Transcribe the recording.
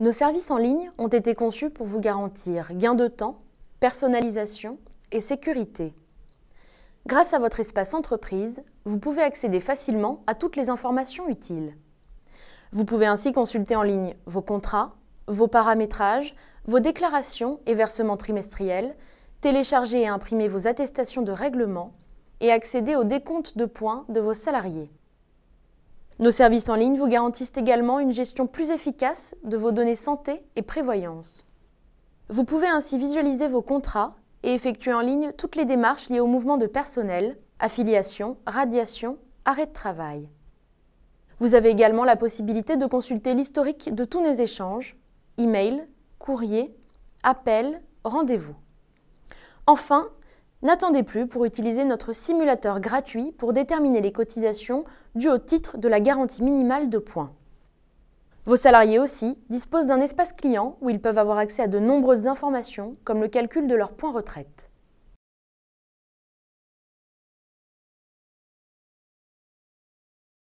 Nos services en ligne ont été conçus pour vous garantir gain de temps, personnalisation et sécurité. Grâce à votre espace entreprise, vous pouvez accéder facilement à toutes les informations utiles. Vous pouvez ainsi consulter en ligne vos contrats, vos paramétrages, vos déclarations et versements trimestriels, télécharger et imprimer vos attestations de règlement et accéder aux décomptes de points de vos salariés. Nos services en ligne vous garantissent également une gestion plus efficace de vos données santé et prévoyance. Vous pouvez ainsi visualiser vos contrats et effectuer en ligne toutes les démarches liées au mouvement de personnel, affiliation, radiation, arrêt de travail. Vous avez également la possibilité de consulter l'historique de tous nos échanges, e-mail, courrier, appel, rendez-vous. Enfin, N'attendez plus pour utiliser notre simulateur gratuit pour déterminer les cotisations dues au titre de la garantie minimale de points. Vos salariés aussi disposent d'un espace client où ils peuvent avoir accès à de nombreuses informations comme le calcul de leurs points retraite.